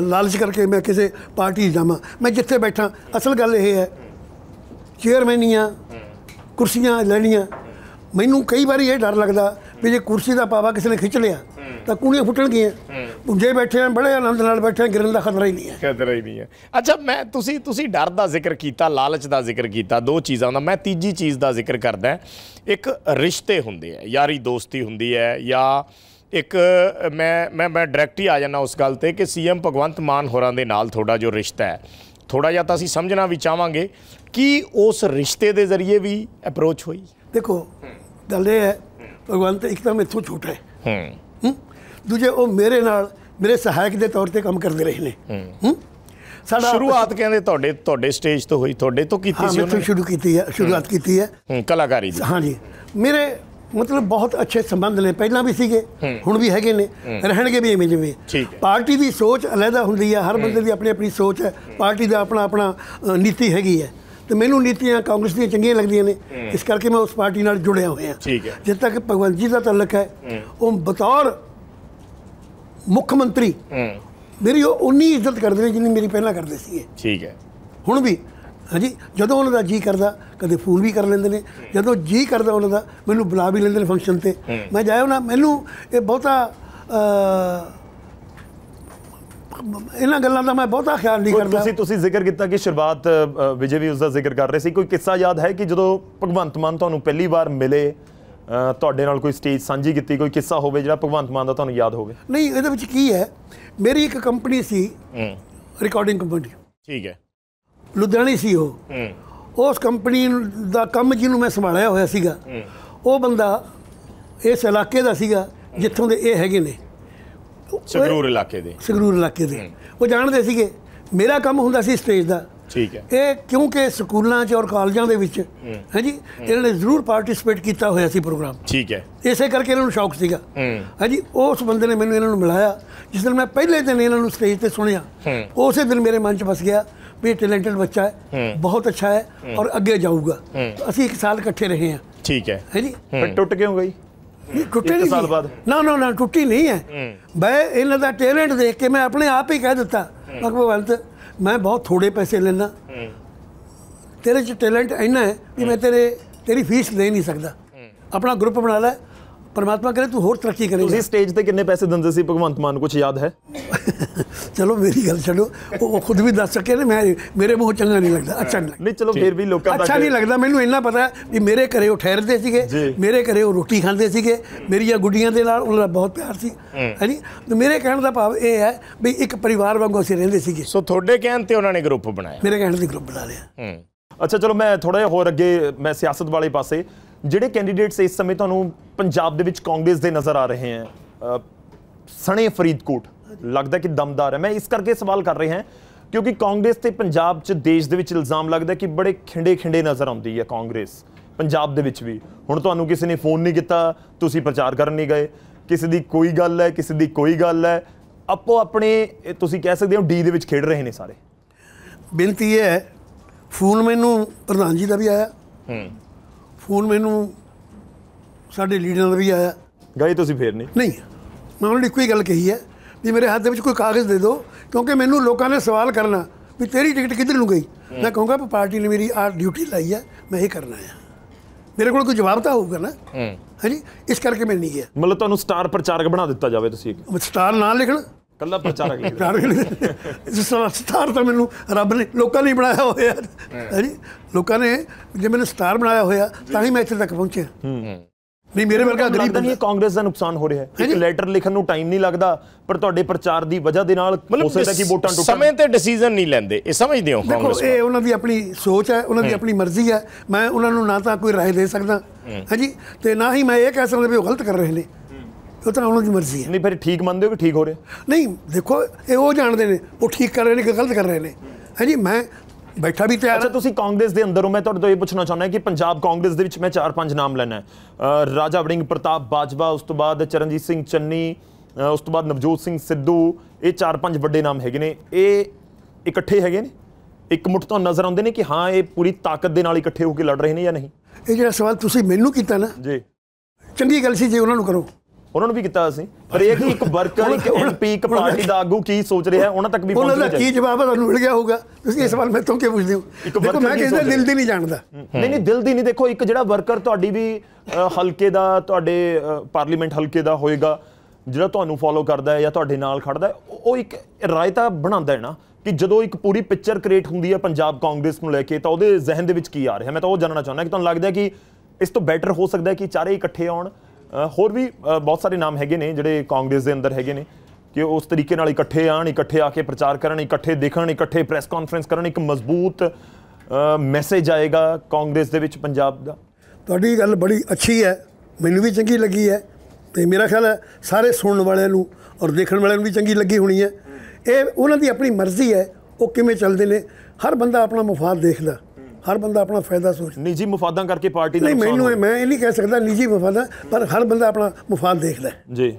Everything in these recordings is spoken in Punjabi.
ਲਾਲਚ ਕਰਕੇ ਮੈਂ ਕਿਸੇ ਪਾਰਟੀ ਜਾਵਾਂ ਮੈਂ ਜਿੱਥੇ ਬੈਠਾ ਅਸਲ ਗੱਲ ਇਹ ਹੈ ਚੇਅਰਮੈਨੀਆਂ ਕੁਰਸੀਆਂ ਲੈਣੀਆਂ ਮੈਨੂੰ ਕਈ ਵਾਰੀ ਇਹ ਡਰ ਲੱਗਦਾ ਵੀ ਜੇ ਕੁਰਸੀ ਦਾ ਪਾਵਾ ਕਿਸੇ ਨੇ ਖਿੱਚ ਲਿਆ ਤਾਂ ਕੂਣੀਆਂ ਫੁੱਟਣਗੀਆਂ ਜੇ ਬੈਠੇ ਆ ਬੜੇ ਆਨੰਦ ਨਾਲ ਬੈਠੇ ਗਿਰਨ ਦਾ ਖਤਰਾ ਹੀ ਨਹੀਂ ਹੈ ਖਤਰਾ ਹੀ ਨਹੀਂ ਹੈ ਅੱਛਾ ਮੈਂ ਤੁਸੀਂ ਤੁਸੀਂ ਡਰ ਦਾ ਜ਼ਿਕਰ ਕੀਤਾ ਲਾਲਚ ਦਾ ਜ਼ਿਕਰ ਕੀਤਾ ਦੋ ਚੀਜ਼ਾਂ ਦਾ ਮੈਂ ਤੀਜੀ ਚੀਜ਼ ਦਾ ਜ਼ਿਕਰ ਕਰਦਾ ਇੱਕ ਰਿਸ਼ਤੇ ਹੁੰਦੇ ਆ ਯਾਰੀ ਦੋਸਤੀ ਹੁੰਦੀ ਹੈ ਜਾਂ ਇੱਕ ਮੈਂ ਮੈਂ ਮੈਂ ਡਾਇਰੈਕਟ ਹੀ ਆ ਜਾਣਾ ਉਸ ਗੱਲ ਤੇ ਕਿ ਸੀਐਮ ਭਗਵੰਤ ਮਾਨ ਹੋਰਾਂ ਦੇ ਨਾਲ ਥੋੜਾ ਜੋ ਰਿਸ਼ਤਾ ਹੈ ਥੋੜਾ ਜਿਹਾ ਤਾਂ ਅਸੀਂ ਸਮਝਣਾ ਵੀ ਚਾਹਾਂਗੇ ਕਿ ਉਸ ਰਿਸ਼ਤੇ ਦੇ ਜ਼ਰੀਏ ਵੀ ਅਪਰੋਚ ਹੋਈ ਦੇਖੋ ਗੱਲ ਇਹ ਹੈ ਭਗਵੰਤ ਇੱਕ ਤਾਂ ਛੁੱਟ ਹੈ ਹੂੰ ਦੂਜੇ ਉਹ ਮੇਰੇ ਨਾਲ ਮੇਰੇ ਸਹਾਇਕ ਦੇ ਤੌਰ ਤੇ ਕੰਮ ਕਰਦੇ ਰਹੇ ਨੇ ਹੂੰ ਸਾਡਾ ਸ਼ੁਰੂਆਤ ਕਹਿੰਦੇ ਤੁਹਾਡੇ ਤੁਹਾਡੇ ਸਟੇਜ ਤੋਂ ਹੋਈ ਤੁਹਾਡੇ ਤੋਂ ਕੀਤੀ ਸੀ ਉਹਨੇ ਹਾਂ ਮੈਂ ਸ਼ੁਰੂ ਕੀਤੀ ਹੈ ਸ਼ੁਰੂਆਤ ਕੀਤੀ ਹੈ ਕਲਾਕਾਰੀ ਦੀ ਹਾਂਜੀ ਮੇਰੇ ਮਤਲਬ ਬਹੁਤ ਅੱਛੇ ਸੰਬੰਧ ਨੇ ਪਹਿਲਾਂ ਵੀ ਸੀਗੇ ਹੁਣ ਵੀ ਹੈਗੇ ਨੇ ਰਹਿਣਗੇ ਵੀ ਐਵੇਂ ਜਿਵੇਂ ਪਾਰਟੀ ਦੀ ਸੋਚ ਅਲੱਗਾ ਹੁੰਦੀ ਆ ਹਰ ਬੰਦੇ ਦੀ ਆਪਣੀ ਆਪਣੀ ਸੋਚ ਹੈ ਪਾਰਟੀ ਦਾ ਆਪਣਾ ਆਪਣਾ ਨੀਤੀ ਹੈਗੀ ਹੈ ਤੇ ਮੈਨੂੰ ਨੀਤੀਆਂ ਕਾਂਗਰਸ ਦੀਆਂ ਚੰਗੀਆਂ ਲੱਗਦੀਆਂ ਨੇ ਇਸ ਕਰਕੇ ਮੈਂ ਉਸ ਪਾਰਟੀ ਨਾਲ ਜੁੜਿਆ ਹੋਇਆ ਜਿੱਦ ਤੱਕ ਭਗਵੰਤ ਜੀ ਦਾ ਤਾਲੁਕ ਹੈ ਉਹ ਬਤੌਰ ਮੁੱਖ ਮੰਤਰੀ ਮੇਰੀ ਉਹ ਉਨੀ ਇੱਜ਼ਤ ਕਰਦੇ ਨੇ ਜਿੰਨੀ ਮੇਰੀ ਪਹਿਲਾਂ ਕਰਦੇ ਸੀਗੇ ਠੀਕ ਹੈ ਹੁਣ ਵੀ ਹਾਂਜੀ ਜਦੋਂ ਉਹਨਾਂ ਦਾ ਜੀ ਕਰਦਾ ਕਦੇ ਫੋਨ ਵੀ ਕਰ ਲੈਂਦੇ ਨੇ ਜਦੋਂ ਜੀ ਕਰਦਾ ਉਹਨਾਂ ਦਾ ਮੈਨੂੰ ਬੁਲਾ ਵੀ ਲੈਂਦੇ ਨੇ ਫੰਕਸ਼ਨ ਤੇ ਮੈਂ ਜਾਇਆ ਉਹਨਾਂ ਮੈਨੂੰ ਇਹ ਬਹੁਤਾ ਇਹਨਾਂ ਗੱਲਾਂ ਦਾ ਮੈਂ ਬਹੁਤਾ ਖਿਆਲ ਨਹੀਂ ਕਰਦਾ ਤੁਸੀਂ ਤੁਸੀਂ ਜ਼ਿਕਰ ਕੀਤਾ ਕਿ ਸ਼ੁਰੂਆਤ ਵਿਜੇ ਵੀ ਉਸ ਦਾ ਜ਼ਿਕਰ ਕਰ ਰਹੇ ਸੀ ਕੋਈ ਕਿੱਸਾ ਯਾਦ ਹੈ ਕਿ ਜਦੋਂ ਭਗਵੰਤ ਮਾਨ ਤੁਹਾਨੂੰ ਪਹਿਲੀ ਵਾਰ ਮਿਲੇ ਤੁਹਾਡੇ ਨਾਲ ਕੋਈ ਸਟੇਜ ਸਾਂਝੀ ਕੀਤੀ ਕੋਈ ਕਿੱਸਾ ਹੋਵੇ ਜਿਹੜਾ ਭਗਵੰਤ ਮਾਨ ਦਾ ਤੁਹਾਨੂੰ ਯਾਦ ਹੋਵੇ ਨਹੀਂ ਇਹਦੇ ਵਿੱਚ ਕੀ ਹੈ ਮੇਰੀ ਇੱਕ ਕੰਪਨੀ ਸੀ ਰਿਕਾਰਡਿੰਗ ਕੰਪਨੀ ਠੀਕ ਹੈ ਲੁਧਿਆਣੀ ਸੀ ਉਹ ਉਸ ਕੰਪਨੀ ਦਾ ਕੰਮ ਜਿਹਨੂੰ ਮੈਂ ਸੰਭਾਲਿਆ ਹੋਇਆ ਸੀਗਾ ਉਹ ਬੰਦਾ ਇਸ ਇਲਾਕੇ ਦਾ ਸੀਗਾ ਜਿੱਥੋਂ ਦੇ ਇਹ ਹੈਗੇ ਨੇ ਸਗਰੂਰ ਇਲਾਕੇ ਦੇ ਸਗਰੂਰ ਇਲਾਕੇ ਦੇ ਉਹ ਜਾਣਦੇ ਸੀਗੇ ਮੇਰਾ ਕੰਮ ਹੁੰਦਾ ਸੀ ਸਟੇਜ ਦਾ ਠੀਕ ਹੈ ਇਹ ਕਿਉਂਕਿ ਸਕੂਲਾਂ 'ਚ ਔਰ ਕਾਲਜਾਂ ਦੇ ਵਿੱਚ ਹਾਂਜੀ ਇਹਨਾਂ ਨੇ ਜ਼ਰੂਰ ਪਾਰਟਿਸਿਪੇਟ ਕੀਤਾ ਹੋਇਆ ਸੀ ਪ੍ਰੋਗਰਾਮ ਠੀਕ ਹੈ ਇਸੇ ਕਰਕੇ ਇਹਨਾਂ ਨੂੰ ਸ਼ੌਕ ਸੀਗਾ ਹਾਂਜੀ ਉਸ ਬੰਦੇ ਨੇ ਮੈਨੂੰ ਇਹਨਾਂ ਨੂੰ ਮਿਲਾਇਆ ਜਿਸ ਦਿਨ ਮੈਂ ਪਹਿਲੇ ਦਿਨ ਇਹਨਾਂ ਨੂੰ ਸਟੇਜ ਤੇ ਸੁਣਿਆ ਉਸੇ ਦਿਨ ਮੇਰੇ ਮਨ 'ਚ ਵਸ ਗਿਆ ਵੀ ਟੈਲੈਂਟਡ ਬੱਚਾ ਹੈ ਬਹੁਤ ਅੱਛਾ ਹੈ ਔਰ ਅੱਗੇ ਜਾਊਗਾ ਅਸੀਂ ਇੱਕ ਸਾਲ ਇਕੱਠੇ ਰਹੇ ਹਾਂ ਠੀਕ ਹੈ ਹੈ ਜੀ ਫਿਰ ਟੁੱਟ ਕਿਉਂ ਗਈ ਨਹੀਂ ਟੁੱਟੇ ਨਹੀਂ ਸਾਲ ਬਾਅਦ ਨਾ ਨਾ ਨਾ ਟੁੱਟੀ ਨਹੀਂ ਹੈ ਮੈਂ ਇਹਨਾਂ ਦਾ ਟੈਲੈਂਟ ਦੇਖ ਕੇ ਮੈਂ ਆਪਣੇ ਆਪ ਹੀ ਕਹਿ ਦਿੱਤਾ ਭਗਵੰਤ ਮੈਂ ਬਹੁਤ ਥੋੜੇ ਪੈਸੇ ਲੈਣਾ ਤੇਰੇ ਚ ਟੈਲੈਂਟ ਇੰਨਾ ਹੈ ਕਿ ਮੈਂ ਤੇਰੇ ਤੇਰੀ ਫੀਸ ਲੈ ਨਹੀਂ ਸਕਦਾ ਆਪਣਾ ਗਰੁੱਪ ਬਣਾ ਲੈ ਪਰਮਾਤਮਾ ਕਰੇ ਤੂੰ ਹੋਰ ਤਰੱਕੀ ਕਰੇ ਤੁਸੀਂ ਸਟੇਜ ਤੇ ਕਿੰਨੇ ਪੈਸੇ ਦਿੰਦੇ ਸੀ ਭਗਵੰਤ ਮਾਨ ਕੁਝ ਯਾਦ ਹੈ ਚਲੋ ਮੇਰੀ ਗੱਲ ਛੱਡੋ ਉਹ ਖੁਦ ਵੀ ਦੱਸ ਸਕੇ ਨੇ ਮੈਂ ਮੇਰੇ ਮੂੰਹ ਚੰਗਾ ਨਹੀਂ ਲੱਗਦਾ ਅੱਛਾ ਨਹੀਂ ਨਹੀਂ ਚਲੋ ਫਿਰ ਵੀ ਲੋਕਾਂ ਦਾ ਅੱਛਾ ਨਹੀਂ ਲੱਗਦਾ ਮੈਨੂੰ ਇੰਨਾ ਪਤਾ ਵੀ ਮੇਰੇ ਘਰੇ ਉਹ ਠਹਿਰਦੇ ਸੀਗੇ ਮੇਰੇ ਘਰੇ ਉਹ ਰੋਟੀ ਖਾਂਦੇ ਸੀਗੇ ਮੇਰੀਆਂ ਗੁੱਡੀਆਂ ਦੇ ਨਾਲ ਉਹਨਾਂ ਦਾ ਬਹੁਤ ਪਿਆਰ ਸੀ ਹੈਨੀ ਤੇ ਮੇਰੇ ਕਹਿਣ ਦਾ ਭਾਵ ਇਹ ਹੈ ਵੀ ਇੱਕ ਪਰਿਵਾਰ ਵਾਂਗੂ ਅਸੀਂ ਰਹਿੰਦੇ ਸੀਗੇ ਸੋ ਤੁਹਾਡੇ ਕਹਿਣ ਤੇ ਉਹਨਾਂ ਨੇ ਗਰੁੱਪ ਬਣਾਇਆ ਮੇਰੇ ਕਹਿਣ ਤੇ ਗਰੁੱਪ ਬਣਾ ਲਿਆ ਅੱਛਾ ਚਲੋ ਮੈਂ ਥੋੜਾ ਜਿਹਾ ਹੋਰ ਅੱਗੇ ਮੈਂ ਸਿਆਸਤ ਵਾਲੇ ਪਾਸੇ ਜਿਹੜੇ ਕੈਂਡੀਡੇਟਸ ਇਸ ਸਮੇਂ ਤੁਹਾਨੂੰ ਪੰਜਾਬ ਦੇ ਵਿੱਚ ਕਾਂਗਰਸ ਦੇ ਨਜ਼ਰ ਆ ਰਹੇ ਹਨ ਸਣੇ ਫਰੀਦਕੋਟ ਲੱਗਦਾ ਕਿ ਦਮਦਾਰ ਹੈ ਮੈਂ ਇਸ ਕਰਕੇ ਸਵਾਲ ਕਰ ਰਹੇ ਹਾਂ ਕਿਉਂਕਿ ਕਾਂਗਰਸ ਤੇ ਪੰਜਾਬ 'ਚ ਦੇਸ਼ ਦੇ ਵਿੱਚ ਇਲਜ਼ਾਮ ਲੱਗਦਾ ਕਿ ਬੜੇ ਖਿੰਡੇ-ਖਿੰਡੇ ਨਜ਼ਰ ਆਉਂਦੀ ਹੈ ਕਾਂਗਰਸ ਪੰਜਾਬ ਦੇ ਵਿੱਚ ਵੀ ਹੁਣ ਤੁਹਾਨੂੰ ਕਿਸੇ ਨੇ ਫੋਨ ਨਹੀਂ ਕੀਤਾ ਤੁਸੀਂ ਪ੍ਰਚਾਰ ਕਰਨ ਨਹੀਂ ਗਏ ਕਿਸੇ ਦੀ ਕੋਈ ਗੱਲ ਹੈ ਕਿਸੇ ਦੀ ਕੋਈ ਗੱਲ ਹੈ ਆਪੋ ਆਪਣੇ ਤੁਸੀਂ ਕਹਿ ਸਕਦੇ ਹੋ ਡੀ ਦੇ ਵਿੱਚ ਖੇਡ ਰਹੇ ਨੇ ਸਾਰੇ ਬੇਨਤੀ ਹੈ ਫੋਨ ਮੈਨੂੰ ਪ੍ਰਧਾਨ ਜੀ ਦਾ ਵੀ ਆਇਆ ਹੂੰ ਫੋਨ ਮੈਨੂੰ ਸਾਡੇ ਲੀਡਰਾਂ ਦਾ ਵੀ ਆਇਆ ਗਾਈ ਤੁਸੀਂ ਫੇਰ ਨਹੀਂ ਨਹੀਂ ਮੈਂ ਉਹਨਾਂ ਨੂੰ ਇੱਕੋ ਹੀ ਗੱਲ ਕਹੀ ਹੈ ਵੀ ਮੇਰੇ ਹੱਥ ਦੇ ਵਿੱਚ ਕੋਈ ਕਾਗਜ਼ ਦੇ ਦਿਓ ਕਿਉਂਕਿ ਮੈਨੂੰ ਲੋਕਾਂ ਨੇ ਸਵਾਲ ਕਰਨਾ ਵੀ ਤੇਰੀ ਟਿਕਟ ਕਿੱਧਰ ਨੂੰ ਗਈ ਮੈਂ ਕਹੂੰਗਾ ਪਾਰਟੀ ਨੇ ਮੇਰੀ ਆ ਡਿਊਟੀ ਲਈ ਹੈ ਮੈਂ ਇਹ ਕਰਨਾ ਹੈ ਮੇਰੇ ਕੋਲ ਕੋਈ ਜਵਾਬ ਤਾਂ ਹੋਊਗਾ ਨਾ ਹਾਂਜੀ ਇਸ ਕਰਕੇ ਮੈਂ ਨਹੀਂ ਗਿਆ ਮਤਲਬ ਤੁਹਾਨੂੰ ਸਟਾਰ ਪ੍ਰਚਾਰਕ ਬਣਾ ਦਿੱਤਾ ਜਾਵੇ ਤੁਸੀਂ ਸਟਾਰ ਨਾ ਲਿਖਣ ਕੱਲਾ ਪ੍ਰਚਾਰਕ ਲਈ ਪ੍ਰਚਾਰਕ ਜਿਸ ਤਰ੍ਹਾਂ ਸਟਾਰ ਤਾਂ ਮੈਨੂੰ ਰੱਬ ਨੇ ਲੋਕਾਂ ਨੇ ਬਣਾਇਆ ਹੋਇਆ ਹੈ ਜੀ ਲੋਕਾਂ ਨੇ ਜੇ ਮੈਨੂੰ ਸਟਾਰ ਬਣਾਇਆ ਹੋਇਆ ਤਾਂ ਹੀ ਮੈਂ ਇੱਥੇ ਤੱਕ ਪਹੁੰਚਿਆ ਨਹੀਂ ਮੇਰੇ ਵਰਗਾ ਗਰੀਬ ਨਹੀਂ ਹੈ ਕਾਂਗਰਸ ਦਾ ਨੁਕਸਾਨ ਹੋ ਰਿਹਾ ਹੈ ਇੱਕ ਲੈਟਰ ਲਿਖਣ ਨੂੰ ਟਾਈਮ ਨਹੀਂ ਲੱਗਦਾ ਪਰ ਤੁਹਾਡੇ ਪ੍ਰਚਾਰ ਦੀ ਵਜ੍ਹਾ ਦੇ ਨਾਲ ਹੋ ਸਕਦਾ ਕਿ ਵੋਟਾਂ ਟੁੱਟਣ ਸਮੇਂ ਤੇ ਡਿਸੀਜਨ ਨਹੀਂ ਲੈਂਦੇ ਇਹ ਸਮਝਦੇ ਹੋ ਕਾਂਗਰਸ ਦੇਖੋ ਇਹ ਉਹਨਾਂ ਦੀ ਆਪਣੀ ਸੋਚ ਹੈ ਉਹਨਾਂ ਦੀ ਆਪਣੀ ਮਰਜ਼ੀ ਹੈ ਮੈਂ ਉਹਨਾਂ ਨੂੰ ਨਾ ਤਾਂ ਕੋਈ ਰਾਏ ਦੇ ਸਕਦਾ ਹਾਂਜੀ ਤੇ ਨਾ ਹੀ ਮੈਂ ਇਹ ਕਹਿ ਸਕਦਾ ਵੀ ਉਹ ਗਲਤ ਕਰ ਰਹੇ ਨੇ ਉਹ ਤਾਂ ਉਹਨਾਂ ਦੀ ਮਰਜ਼ੀ ਹੈ ਨਹੀਂ ਫਿਰ ਠੀਕ ਮੰਨਦੇ ਹੋ ਕਿ ਠੀਕ ਹੋ ਰਿਹਾ ਨਹੀਂ ਦੇਖੋ ਇਹ ਉਹ ਜਾਣਦੇ ਨੇ ਉਹ ਠੀਕ ਕਰ ਰਹੇ ਨੇ ਕਿ ਗਲਤ ਕਰ ਰਹੇ ਨੇ ਹਾਂਜੀ ਮੈਂ ਬੈਠਾ ਵੀ ਤਿਆਰ ਅੱਛਾ ਤੁਸੀਂ ਕਾਂਗਰਸ ਦੇ ਅੰਦਰ ਹੋ ਮੈਂ ਤੁਹਾਡੇ ਤੋਂ ਇਹ ਪੁੱਛਣਾ ਚਾਹੁੰਦਾ ਕਿ ਪੰਜਾਬ ਕਾਂਗਰਸ ਦੇ ਵਿੱਚ ਮੈਂ 4-5 ਨਾਮ ਲੈਣਾ ਹੈ ਰਾਜਾ ਵੜਿੰਗ ਪ੍ਰਤਾਪ ਬਾਜਵਾ ਉਸ ਤੋਂ ਬਾਅਦ ਚਰਨਜੀਤ ਸਿੰਘ ਚੰਨੀ ਉਸ ਤੋਂ ਬਾਅਦ ਨਵਜੋਤ ਸਿੰਘ ਸਿੱਧੂ ਇਹ 4-5 ਵੱਡੇ ਨਾਮ ਹੈਗੇ ਨੇ ਇਹ ਇਕੱਠੇ ਹੈਗੇ ਨੇ ਇੱਕ ਮੁੱਠ ਤੋਂ ਨਜ਼ਰ ਆਉਂਦੇ ਨੇ ਕਿ ਹਾਂ ਇਹ ਪੂਰੀ ਤਾਕਤ ਦੇ ਨਾਲ ਇਕੱਠੇ ਹੋ ਕੇ ਲੜ ਰਹੇ ਨੇ ਜਾਂ ਨਹੀਂ ਇਹ ਜਿਹੜਾ ਸਵਾਲ ਤੁਸੀਂ ਮੈਨੂੰ ਕੀਤਾ ਨਾ ਜੀ ਚੰਗੀ ਗੱਲ ਸੀ ਜੇ ਉਹਨਾਂ ਨੂੰ ਕਰੋ ਉਹਨਾਂ ਨੂੰ ਵੀ ਕੀਤਾ ਅਸੀਂ ਪਰ ਇਹ ਕਿ ਇੱਕ ਵਰਕਰ ਇੱਕ ਐਮਪੀ ਇੱਕ ਪਾਰਟੀ ਦਾ ਆਗੂ ਕੀ ਸੋਚ ਰਿਹਾ ਉਹਨਾਂ ਤੱਕ ਵੀ ਪਹੁੰਚ ਜਾਏ ਉਹਨਾਂ ਦਾ ਕੀ ਜਵਾਬ ਤੁਹਾਨੂੰ ਮਿਲ ਗਿਆ ਹੋਊਗਾ ਤੁਸੀਂ ਇਹ ਸਵਾਲ ਮੈਥੋਂ ਕੀ ਪੁੱਛਦੇ ਹੋ ਦੇਖੋ ਮੈਂ ਕਿਸੇ ਦਿਲ ਦੀ ਨਹੀਂ ਜਾਣਦਾ ਨਹੀਂ ਨਹੀਂ ਦਿਲ ਦੀ ਨਹੀਂ ਦੇਖੋ ਇੱਕ ਜਿਹੜਾ ਵਰਕਰ ਤੁਹਾਡੀ ਵੀ ਹਲਕੇ ਦਾ ਤੁਹਾਡੇ ਪਾਰਲੀਮੈਂਟ ਹਲਕੇ ਦਾ ਹੋਏਗਾ ਜਿਹੜਾ ਤੁਹਾਨੂੰ ਫੋਲੋ ਕਰਦਾ ਹੈ ਜਾਂ ਤੁਹਾਡੇ ਨਾਲ ਖੜਦਾ ਹੈ ਉਹ ਇੱਕ ਰਾਇਤਾ ਬਣਾਉਂਦਾ ਹੈ ਨਾ ਕਿ ਜਦੋਂ ਇੱਕ ਪੂਰੀ ਪਿਕਚਰ ਕ੍ਰੀਏਟ ਹੁੰਦੀ ਹੈ ਪੰਜਾਬ ਕਾਂਗਰਸ ਨੂੰ ਲੈ ਕੇ ਤਾਂ ਉਹਦੇ ਜ਼ਿਹਨ ਦੇ ਵਿੱਚ ਕੀ ਆ ਰਿਹਾ ਮੈਂ ਤਾਂ ਉਹ ਜਾਨਣਾ ਚਾਹੁੰਦਾ ਕਿ ਤੁਹਾਨੂੰ ਲੱਗਦਾ ਹੈ ਕਿ ਇਸ ਤੋਂ ਬੈਟਰ ਹੋ ਸਕਦਾ ਹੈ ਕਿ ਚਾਰੇ ਇਕੱਠੇ ਆਉਣ ਹੋਰ ਵੀ ਬਹੁਤ ਸਾਰੇ ਨਾਮ ਹੈਗੇ ਨੇ ਜਿਹੜੇ ਕਾਂਗਰਸ ਦੇ ਅੰਦਰ ਹੈਗੇ ਨੇ ਕਿ ਉਸ ਤਰੀਕੇ ਨਾਲ ਇਕੱਠੇ ਆਣ ਇਕੱਠੇ ਆ ਕੇ ਪ੍ਰਚਾਰ ਕਰਨ ਇਕੱਠੇ ਦੇਖਣ ਇਕੱਠੇ ਪ੍ਰੈਸ ਕਾਨਫਰੰਸ ਕਰਨ ਇੱਕ ਮਜ਼ਬੂਤ ਮੈਸੇਜ ਆਏਗਾ ਕਾਂਗਰਸ ਦੇ ਵਿੱਚ ਪੰਜਾਬ ਦਾ ਤੁਹਾਡੀ ਗੱਲ ਬੜੀ ਅੱਛੀ ਹੈ ਮੈਨੂੰ ਵੀ ਚੰਗੀ ਲੱਗੀ ਹੈ ਤੇ ਮੇਰਾ ਖਿਆਲ ਹੈ ਸਾਰੇ ਸੁਣਨ ਵਾਲਿਆਂ ਨੂੰ ਔਰ ਦੇਖਣ ਵਾਲਿਆਂ ਨੂੰ ਵੀ ਚੰਗੀ ਲੱਗੀ ਹੋਣੀ ਹੈ ਇਹ ਉਹਨਾਂ ਦੀ ਆਪਣੀ ਮਰਜ਼ੀ ਹੈ ਉਹ ਕਿਵੇਂ ਚੱਲਦੇ ਨੇ ਹਰ ਬੰਦਾ ਆਪਣਾ ਮਫਾਦ ਦੇਖਦਾ ਹਰ ਬੰਦਾ ਆਪਣਾ ਫਾਇਦਾ ਸੋਚਦਾ ਨਿੱਜੀ ਮਫਾਦਾਂ ਕਰਕੇ ਪਾਰਟੀ ਦਾ ਨਹੀਂ ਮੈਨੂੰ ਮੈਂ ਇਹ ਨਹੀਂ ਕਹਿ ਸਕਦਾ ਨਿੱਜੀ ਮਫਾਦਾਂ ਪਰ ਹਰ ਬੰਦਾ ਆਪਣਾ ਮਫਾਦ ਦੇਖਦਾ ਜੀ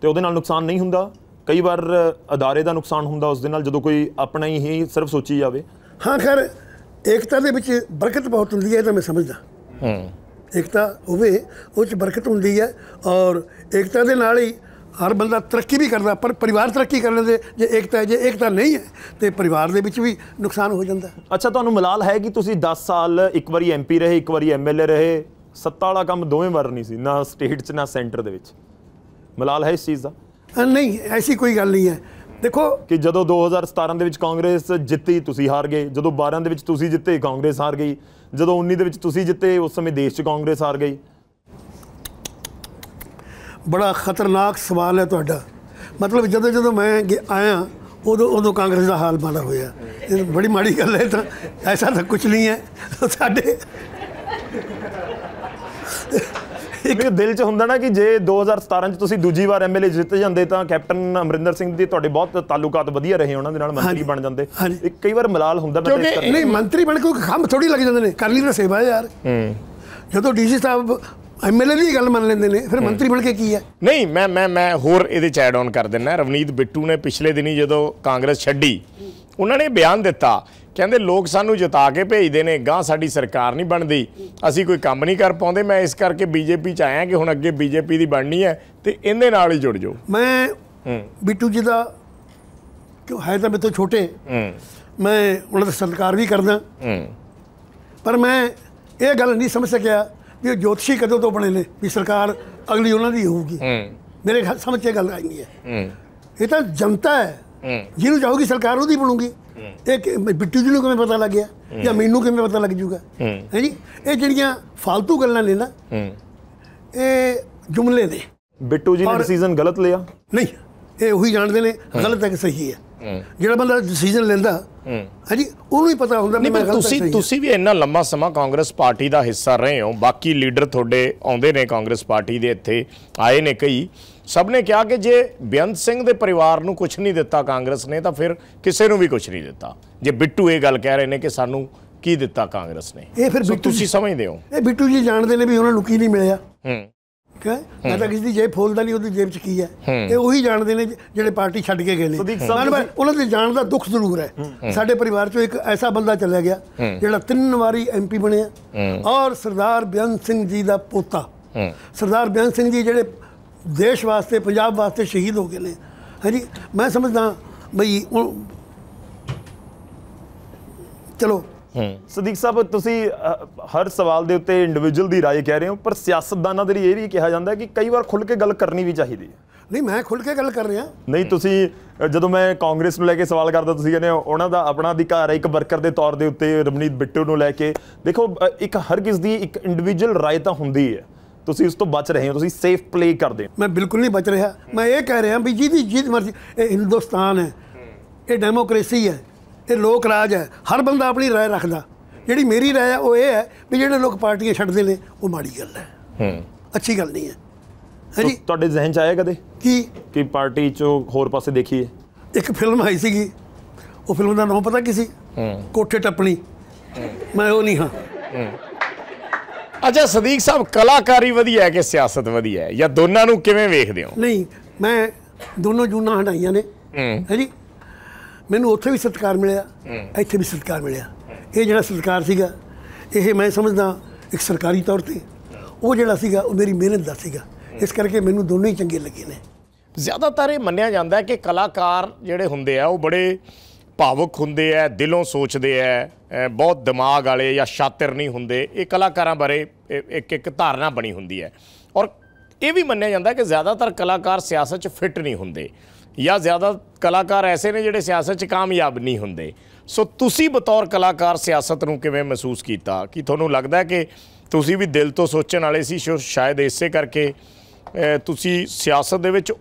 ਤੇ ਉਹਦੇ ਨਾਲ ਨੁਕਸਾਨ ਨਹੀਂ ਹੁੰਦਾ ਕਈ ਵਾਰ ਅਦਾਰੇ ਦਾ ਨੁਕਸਾਨ ਹੁੰਦਾ ਉਸ ਦੇ ਨਾਲ ਜਦੋਂ ਕੋਈ ਆਪਣਾ ਹੀ ਸਿਰਫ ਸੋਚੀ ਜਾਵੇ ਹਾਂ ਖੈਰ ਇਕਤਾ ਦੇ ਵਿੱਚ ਬਰਕਤ ਬਹੁਤ ਹੁੰਦੀ ਹੈ ਇਹ ਤਾਂ ਮੈਂ ਸਮਝਦਾ ਹੂੰ ਇਕਤਾ ਹੋਵੇ ਉਹ ਚ ਬਰਕਤ ਹੁੰਦੀ ਹੈ ਔਰ ਇਕਤਾ ਦੇ ਨਾਲ ਹੀ ਹਰ ਬੰਦਾ ਤਰੱਕੀ ਵੀ ਕਰਦਾ ਪਰ ਪਰਿਵਾਰ ਤਰੱਕੀ ਕਰਨ ਦੇ ਜੇ ਏਕਤਾ ਜੇ ਏਕਤਾ ਨਹੀਂ ਹੈ ਤੇ ਪਰਿਵਾਰ ਦੇ ਵਿੱਚ ਵੀ ਨੁਕਸਾਨ ਹੋ ਜਾਂਦਾ ਅੱਛਾ ਤੁਹਾਨੂੰ ਮਲਾਲ ਹੈ ਕਿ ਤੁਸੀਂ 10 ਸਾਲ ਇੱਕ ਵਾਰੀ ਐਮਪੀ ਰਹੇ ਇੱਕ ਵਾਰੀ ਐਮਐਲਏ ਰਹੇ ਸੱਤਾ ਵਾਲਾ ਕੰਮ ਦੋਵੇਂ ਵਾਰ ਨਹੀਂ ਸੀ ਨਾ ਸਟੇਟ 'ਚ ਨਾ ਸੈਂਟਰ ਦੇ ਵਿੱਚ ਮਲਾਲ ਹੈ ਇਸ ਚੀਜ਼ ਦਾ ਨਹੀਂ ਐਸੀ ਕੋਈ ਗੱਲ ਨਹੀਂ ਹੈ ਦੇਖੋ ਕਿ ਜਦੋਂ 2017 ਦੇ ਵਿੱਚ ਕਾਂਗਰਸ ਜਿੱਤੀ ਤੁਸੀਂ ਹਾਰ ਗਏ ਜਦੋਂ 12 ਦੇ ਵਿੱਚ ਤੁਸੀਂ ਜਿੱਤੇ ਕਾਂਗਰਸ ਹਾਰ ਗਈ ਜਦੋਂ 19 ਦੇ ਵਿੱਚ ਤੁਸੀਂ ਜਿੱਤੇ ਉਸ ਸਮੇਂ ਦੇਸ਼ 'ਚ ਕਾਂਗਰਸ ਹਾਰ ਗਈ ਬੜਾ ਖਤਰਨਾਕ ਸਵਾਲ ਹੈ ਤੁਹਾਡਾ ਮਤਲਬ ਜਦੋਂ ਜਦੋਂ ਮੈਂ ਆਇਆ ਉਦੋਂ ਉਦੋਂ ਕਾਂਗਰਸ ਦਾ ਹਾਲ ਮਾੜਾ ਹੋਇਆ ਇਹ ਬੜੀ ਮਾੜੀ ਗੱਲ ਹੈ ਤਾਂ ਐਸਾ ਤਾਂ ਕੁਝ ਨਹੀਂ ਹੈ ਸਾਡੇ ਇੱਕ ਦਿਲ 'ਚ ਹੁੰਦਾ ਨਾ ਕਿ ਜੇ 2017 'ਚ ਤੁਸੀਂ ਦੂਜੀ ਵਾਰ ਐਮਐਲਏ ਜਿੱਤ ਜਾਂਦੇ ਤਾਂ ਕੈਪਟਨ ਅਮਰਿੰਦਰ ਸਿੰਘ ਦੀ ਤੁਹਾਡੇ ਬਹੁਤ ਤਾਲੁਕਾਤ ਵਧੀਆ ਰਹੇ ਉਹਨਾਂ ਦੇ ਨਾਲ ਮੰਤਰੀ ਬਣ ਜਾਂਦੇ ਇੱਕ ਕਈ ਵਾਰ ਮਲਾਲ ਹੁੰਦਾ ਮੈਂ ਕਿਉਂਕਿ ਨਹੀਂ ਮੰਤਰੀ ਬਣ ਕੇ ਖੰਭ ਥੋੜੀ ਲੱਗ ਜਾਂਦੇ ਨੇ ਕਰ ਲਈ ਨਾ ਸੇਵਾ ਯਾਰ ਜਦੋਂ ਡੀਸੀ ਸਾਹਿਬ ਐਮਐਲਏ ਦੀ ਗੱਲ ਮੰਨ ਲੈਂਦੇ ਨੇ ਫਿਰ ਮੰਤਰੀ ਬਣ ਕੇ ਕੀ ਹੈ ਨਹੀਂ ਮੈਂ ਮੈਂ ਮੈਂ ਹੋਰ ਇਹਦੇ ਚ ਐਡ ਆਨ ਕਰ ਦਿੰਦਾ ਰਵਨੀਤ ਬਿੱਟੂ ਨੇ ਪਿਛਲੇ ਦਿਨੀ ਜਦੋਂ ਕਾਂਗਰਸ ਛੱਡੀ ਉਹਨਾਂ ਨੇ ਬਿਆਨ ਦਿੱਤਾ ਕਹਿੰਦੇ ਲੋਕ ਸਾਨੂੰ ਜਿਤਾ ਕੇ ਭੇਜਦੇ ਨੇ ਗਾਂ ਸਾਡੀ ਸਰਕਾਰ ਨਹੀਂ ਬਣਦੀ ਅਸੀਂ ਕੋਈ ਕੰਮ ਨਹੀਂ ਕਰ ਪਾਉਂਦੇ ਮੈਂ ਇਸ ਕਰਕੇ ਬੀਜੇਪੀ ਚ ਆਇਆ ਕਿ ਹੁਣ ਅੱਗੇ ਬੀਜੇਪੀ ਦੀ ਬਣਨੀ ਹੈ ਤੇ ਇਹਦੇ ਨਾਲ ਹੀ ਜੁੜ ਜਾਓ ਮੈਂ ਬਿੱਟੂ ਜੀ ਦਾ ਕਿਉਂ ਹੈ ਤਾਂ ਮੇਤੋਂ ਛੋਟੇ ਮੈਂ ਉਹਨਾਂ ਦਾ ਸਤਿਕਾਰ ਵੀ ਕਰਦਾ ਪਰ ਮੈਂ ਇਹ ਗੱਲ ਨਹੀਂ ਸਮਝ ਸਕਿਆ ਵੀ ਉਹ ਜੋਤਸ਼ੀ ਕਦੋਂ ਤੋਂ ਬਣੇ ਨੇ ਵੀ ਸਰਕਾਰ ਅਗਲੀ ਉਹਨਾਂ ਦੀ ਹੋਊਗੀ ਮੇਰੇ ਖਿਆਲ ਸਮਝ ਚ ਗੱਲ ਆਈ ਹੈ ਇਹ ਤਾਂ ਜਨਤਾ ਹੈ ਜਿਹਨੂੰ ਜਾਊਗੀ ਸਰਕਾਰ ਉਹਦੀ ਬਣੂਗੀ ਇਹ ਬਿੱਟੂ ਜੀ ਨੂੰ ਕਿਵੇਂ ਪਤਾ ਲੱਗ ਗਿਆ ਜਾਂ ਮੈਨੂੰ ਕਿਵੇਂ ਪਤਾ ਲੱਗ ਜੂਗਾ ਹੈ ਜੀ ਇਹ ਜਿਹੜੀਆਂ ਫालतू ਗੱਲਾਂ ਨੇ ਨਾ ਇਹ ਜੁਮਲੇ ਨੇ ਬਿੱਟੂ ਜੀ ਨੇ ਡਿਸੀਜਨ ਗਲਤ ਲਿਆ ਨਹੀਂ ਇਹ ਉਹੀ ਜਾਣਦੇ ਨੇ ਗਲਤ ਹੈ ਕਿ ਸਹੀ ਹੈ ਜਿਹੜਾ ਬੰਦਾ ਡਿਸੀਜਨ ਲੈਂਦਾ ਹਾਂਜੀ ਉਹਨੂੰ ਹੀ ਪਤਾ ਹੁੰਦਾ ਮੈਂ ਤੁਸੀਂ ਤੁਸੀਂ ਵੀ ਇੰਨਾ ਲੰਮਾ ਸਮਾਂ ਕਾਂਗਰਸ ਪਾਰਟੀ ਦਾ ਹਿੱਸਾ ਰਹੇ ਹੋ ਬਾਕੀ ਲੀਡਰ ਤੁਹਾਡੇ ਆਉਂਦੇ ਨੇ ਕਾਂਗਰਸ ਪਾਰਟੀ ਦੇ ਇੱਥੇ ਆਏ ਨੇ ਕਈ ਸਭ ਨੇ ਕਿਹਾ ਕਿ ਜੇ ਬਿਆੰਤ ਸਿੰਘ ਦੇ ਪਰਿਵਾਰ ਨੂੰ ਕੁਝ ਨਹੀਂ ਦਿੱਤਾ ਕਾਂਗਰਸ ਨੇ ਤਾਂ ਫਿਰ ਕਿਸੇ ਨੂੰ ਵੀ ਕੁਝ ਨਹੀਂ ਦਿੱਤਾ ਜੇ ਬਿੱਟੂ ਇਹ ਗੱਲ ਕਹਿ ਰਹੇ ਨੇ ਕਿ ਸਾਨੂੰ ਕੀ ਦਿੱਤਾ ਕਾਂਗਰਸ ਨੇ ਇਹ ਫਿਰ ਤੁਸੀਂ ਸਮਝਦੇ ਹੋ ਇਹ ਬਿੱਟੂ ਜੀ ਜਾਣਦੇ ਨੇ ਵੀ ਉਹਨਾਂ ਨੂੰ ਕੀ ਨਹੀਂ ਮਿਲਿਆ ਹੂੰ ਮੈਂ ਕਿਸ ਦੀ ਜੇਬ ਫੋਲਦਾ ਨਹੀਂ ਉਹਦੀ ਜੇਬ 'ਚ ਕੀ ਹੈ ਤੇ ਉਹੀ ਜਾਣਦੇ ਨੇ ਜਿਹੜੇ ਪਾਰਟੀ ਛੱਡ ਕੇ ਗਏ ਨੇ ਉਹਨਾਂ ਦੇ ਜਾਣ ਦਾ ਦੁੱਖ ਜ਼ਰੂਰ ਹੈ ਸਾਡੇ ਪਰਿਵਾਰ 'ਚੋਂ ਇੱਕ ਐਸਾ ਬੰਦਾ ਚੱਲਿਆ ਗਿਆ ਜਿਹੜਾ ਤਿੰਨ ਵਾਰੀ ਐਮਪੀ ਬਣਿਆ ਔਰ ਸਰਦਾਰ ਬਿਆਨ ਸਿੰਘ ਜੀ ਦਾ ਪੋਤਾ ਸਰਦਾਰ ਬਿਆਨ ਸਿੰਘ ਜੀ ਜਿਹੜੇ ਦੇਸ਼ ਵਾਸਤੇ ਪੰਜਾਬ ਵਾਸਤੇ ਸ਼ਹੀਦ ਹੋ ਗਏ ਨੇ ਹਾਂਜੀ ਮੈਂ ਸਮਝਦਾ ਬਈ ਚਲੋ ਸਦੀਕ ਸਾਹਿਬ ਤੁਸੀਂ ਹਰ ਸਵਾਲ ਦੇ ਉੱਤੇ ਇੰਡੀਵਿਜੂਅਲ ਦੀ رائے ਕਹਿ ਰਹੇ ਹੋ ਪਰ ਸਿਆਸਤਦਾਨਾਂ ਦੇ ਲਈ ਇਹ ਵੀ ਕਿਹਾ ਜਾਂਦਾ ਹੈ ਕਿ ਕਈ ਵਾਰ ਖੁੱਲ ਕੇ ਗੱਲ ਕਰਨੀ ਵੀ ਚਾਹੀਦੀ ਹੈ ਨਹੀਂ ਮੈਂ ਖੁੱਲ ਕੇ ਗੱਲ ਕਰ ਰਿਹਾ ਨਹੀਂ ਤੁਸੀਂ ਜਦੋਂ ਮੈਂ ਕਾਂਗਰਸ ਨੂੰ ਲੈ ਕੇ ਸਵਾਲ ਕਰਦਾ ਤੁਸੀਂ ਕਹਿੰਦੇ ਹੋ ਉਹਨਾਂ ਦਾ ਆਪਣਾ ਅਧਿਕਾਰ ਹੈ ਇੱਕ ਵਰਕਰ ਦੇ ਤੌਰ ਦੇ ਉੱਤੇ ਰਮਨੀਤ ਬਿੱਟੂ ਨੂੰ ਲੈ ਕੇ ਦੇਖੋ ਇੱਕ ਹਰ ਕਿਸ ਦੀ ਇੱਕ ਇੰਡੀਵਿਜੂਅਲ رائے ਤਾਂ ਹੁੰਦੀ ਹੈ ਤੁਸੀਂ ਉਸ ਤੋਂ ਬਚ ਰਹੇ ਹੋ ਤੁਸੀਂ ਸੇਫ ਪਲੇ ਕਰਦੇ ਹੋ ਮੈਂ ਬਿਲਕੁਲ ਨਹੀਂ ਬਚ ਰਿਹਾ ਮੈਂ ਇਹ ਕਹਿ ਰਿਹਾ ਵੀ ਜਿਹਦੀ ਜਿੱਦ ਮਰਜ਼ੀ ਇਹ ਹਿੰਦੁਸਤਾਨ ਹੈ ਇਹ ਡੈਮੋਕ੍ਰੇਸੀ ਹੈ ਇਹ ਲੋਕ ਰਾਜ ਹੈ ਹਰ ਬੰਦਾ ਆਪਣੀ رائے ਰੱਖਦਾ ਜਿਹੜੀ ਮੇਰੀ رائے ਹੈ ਉਹ ਇਹ ਹੈ ਵੀ ਜਿਹੜੇ ਲੋਕ ਪਾਰਟੀਆਂ ਛੱਡਦੇ ਨੇ ਉਹ ਮਾੜੀ ਗੱਲ ਹੈ ਹੂੰ ਅੱਛੀ ਗੱਲ ਨਹੀਂ ਹੈ ਹਾਂਜੀ ਤੁਹਾਡੇ ਜ਼ਿਹਨ ਚ ਆਇਆ ਕਦੇ ਕੀ ਕਿ ਪਾਰਟੀ ਚੋਂ ਹੋਰ ਪਾਸੇ ਦੇਖੀਏ ਇੱਕ ਫਿਲਮ ਆਈ ਸੀਗੀ ਉਹ ਫਿਲਮ ਦਾ ਨਾਮ ਪਤਾ ਕੀ ਸੀ ਕੋਠੇ ਟੱਪਣੀ ਮੈਂ ਉਹ ਨਹੀਂ ਹਾਂ ਅੱਛਾ ਸਦੀਕ ਸਾਹਿਬ ਕਲਾਕਾਰੀ ਵਧੀਆ ਹੈ ਕਿ ਸਿਆਸਤ ਵਧੀਆ ਹੈ ਜਾਂ ਦੋਨਾਂ ਨੂੰ ਕਿਵੇਂ ਵੇਖਦੇ ਹੋ ਨਹੀਂ ਮੈਂ ਦੋਨੋਂ ਜੁਨਾ ਹਟਾਈਆਂ ਨੇ ਹਾਂਜੀ ਮੈਨੂੰ ਉੱਥੇ ਵੀ ਸਤਿਕਾਰ ਮਿਲਿਆ ਇੱਥੇ ਵੀ ਸਤਿਕਾਰ ਮਿਲਿਆ ਇਹ ਜਿਹੜਾ ਸਤਿਕਾਰ ਸੀਗਾ ਇਹ ਮੈਂ ਸਮਝਦਾ ਇੱਕ ਸਰਕਾਰੀ ਤੌਰ ਤੇ ਉਹ ਜਿਹੜਾ ਸੀਗਾ ਉਹ ਮੇਰੀ ਮਿਹਨਤ ਦਾ ਸੀਗਾ ਇਸ ਕਰਕੇ ਮੈਨੂੰ ਦੋਨੋਂ ਹੀ ਚੰਗੇ ਲੱਗੇ ਨੇ ਜ਼ਿਆਦਾਤਰ ਇਹ ਮੰਨਿਆ ਜਾਂਦਾ ਹੈ ਕਿ ਕਲਾਕਾਰ ਜਿਹੜੇ ਹੁੰਦੇ ਆ ਉਹ ਬੜੇ ਭਾਵੁਕ ਹੁੰਦੇ ਆ ਦਿਲੋਂ ਸੋਚਦੇ ਆ ਬਹੁਤ ਦਿਮਾਗ ਵਾਲੇ ਜਾਂ ਸ਼ਾਤਰ ਨਹੀਂ ਹੁੰਦੇ ਇਹ ਕਲਾਕਾਰਾਂ ਬਾਰੇ ਇੱਕ ਇੱਕ ਧਾਰਨਾ ਬਣੀ ਹੁੰਦੀ ਹੈ ਔਰ ਇਹ ਵੀ ਮੰਨਿਆ ਜਾਂਦਾ ਕਿ ਜ਼ਿਆਦਾਤਰ ਕਲਾਕਾਰ ਸਿਆਸਤ 'ਚ ਫਿੱਟ ਨਹੀਂ ਹੁੰਦੇ ਜਾਂ ਜ਼ਿਆਦਾ ਕਲਾਕਾਰ ਐਸੇ ਨੇ ਜਿਹੜੇ ਸਿਆਸਤ 'ਚ ਕਾਮਯਾਬ ਨਹੀਂ ਹੁੰਦੇ ਸੋ ਤੁਸੀਂ ਬਤੌਰ ਕਲਾਕਾਰ ਸਿਆਸਤ ਨੂੰ ਕਿਵੇਂ ਮਹਿਸੂਸ ਕੀਤਾ ਕਿ ਤੁਹਾਨੂੰ ਲੱਗਦਾ ਕਿ ਤੁਸੀਂ ਵੀ ਦਿਲ ਤੋਂ ਸੋਚਣ ਵਾਲੇ ਸੀ ਸ਼ਾਇਦ ਇਸੇ ਕਰਕੇ ਤੁਸੀਂ ਸਿਆਸਤ ਦੇ ਵਿੱਚ